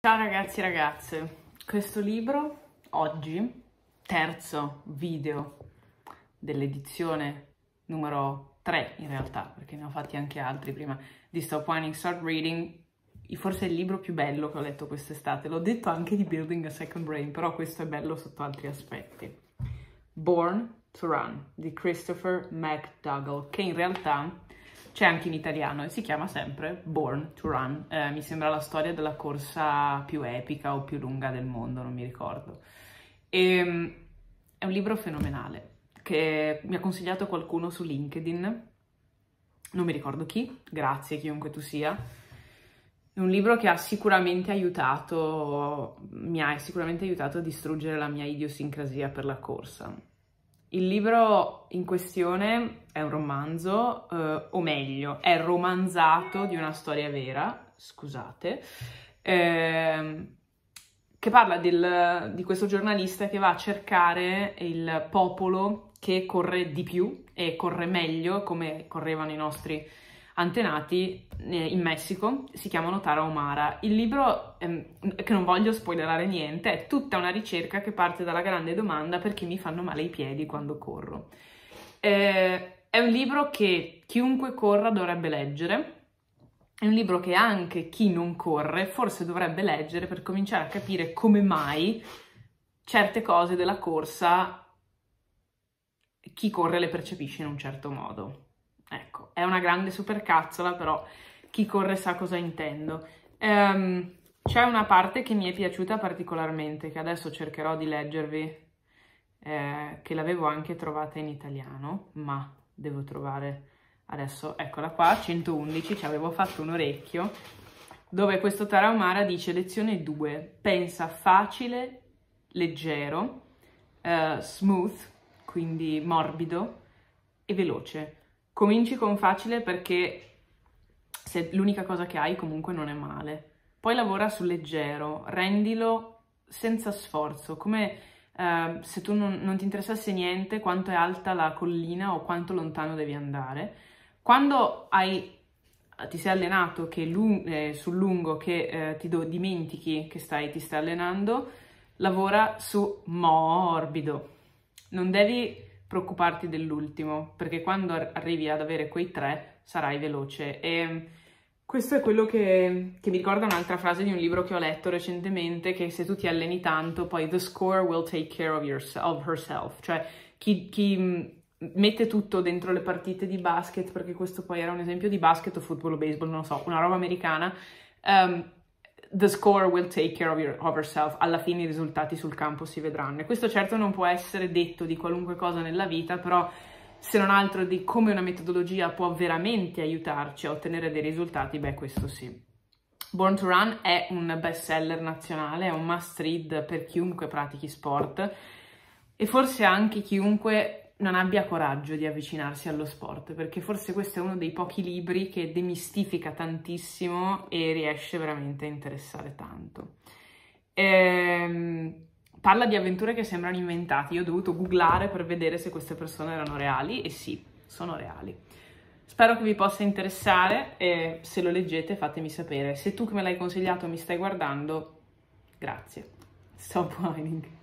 Ciao ragazzi e ragazze, questo libro oggi, terzo video dell'edizione numero 3 in realtà, perché ne ho fatti anche altri prima, di Stop Whining Start Reading, forse è il libro più bello che ho letto quest'estate, l'ho detto anche di Building a Second Brain, però questo è bello sotto altri aspetti. Born to Run di Christopher McDougall, che in realtà c'è anche in italiano e si chiama sempre Born to Run. Eh, mi sembra la storia della corsa più epica o più lunga del mondo, non mi ricordo. E, ehm, è un libro fenomenale che mi ha consigliato qualcuno su LinkedIn, non mi ricordo chi, grazie chiunque tu sia. È un libro che ha sicuramente aiutato, mi ha sicuramente aiutato a distruggere la mia idiosincrasia per la corsa il libro in questione è un romanzo, eh, o meglio, è romanzato di una storia vera, scusate, eh, che parla del, di questo giornalista che va a cercare il popolo che corre di più e corre meglio, come correvano i nostri antenati eh, in Messico, si chiamano Tara Omara. Il libro, ehm, che non voglio spoilerare niente, è tutta una ricerca che parte dalla grande domanda perché mi fanno male i piedi quando corro. Eh, è un libro che chiunque corra dovrebbe leggere, è un libro che anche chi non corre forse dovrebbe leggere per cominciare a capire come mai certe cose della corsa chi corre le percepisce in un certo modo. Ecco, è una grande supercazzola, però chi corre sa cosa intendo. Um, c'è una parte che mi è piaciuta particolarmente, che adesso cercherò di leggervi, eh, che l'avevo anche trovata in italiano, ma devo trovare adesso, eccola qua, 111, ci avevo fatto un orecchio, dove questo Tarahumara dice lezione 2, pensa facile, leggero, eh, smooth, quindi morbido e veloce. Cominci con facile perché se l'unica cosa che hai comunque non è male. Poi lavora sul leggero, rendilo senza sforzo, come eh, se tu non, non ti interessasse niente quanto è alta la collina o quanto lontano devi andare. Quando hai ti sei allenato che lung- eh, sul lungo che eh, ti do- dimentichi che stai, ti stai allenando, lavora su morbido. Non devi preoccuparti dell'ultimo, perché quando arrivi ad avere quei tre sarai veloce. E mm, questo è quello che, che, mi ricorda un'altra frase di un libro che ho letto recentemente, che se tu ti alleni tanto, poi the score will take care of, yourself, of herself, cioè chi, chi mm, mette tutto dentro le partite di basket, perché questo poi era un esempio di basket o football o baseball, non lo so, una roba americana, um, the score will take care of, your, of herself, alla fine i risultati sul campo si vedranno. E questo certo non può essere detto di qualunque cosa nella vita, però se non altro di come una metodologia può veramente aiutarci a ottenere dei risultati, beh questo sì. Born to Run è un best seller nazionale, è un must read per chiunque pratichi sport e forse anche chiunque non abbia coraggio di avvicinarsi allo sport, perché forse questo è uno dei pochi libri che demistifica tantissimo e riesce veramente a interessare tanto. Ehm, parla di avventure che sembrano inventate, io ho dovuto googlare per vedere se queste persone erano reali e sì, sono reali. Spero che vi possa interessare e se lo leggete fatemi sapere. Se tu che me l'hai consigliato mi stai guardando, grazie. Stop whining.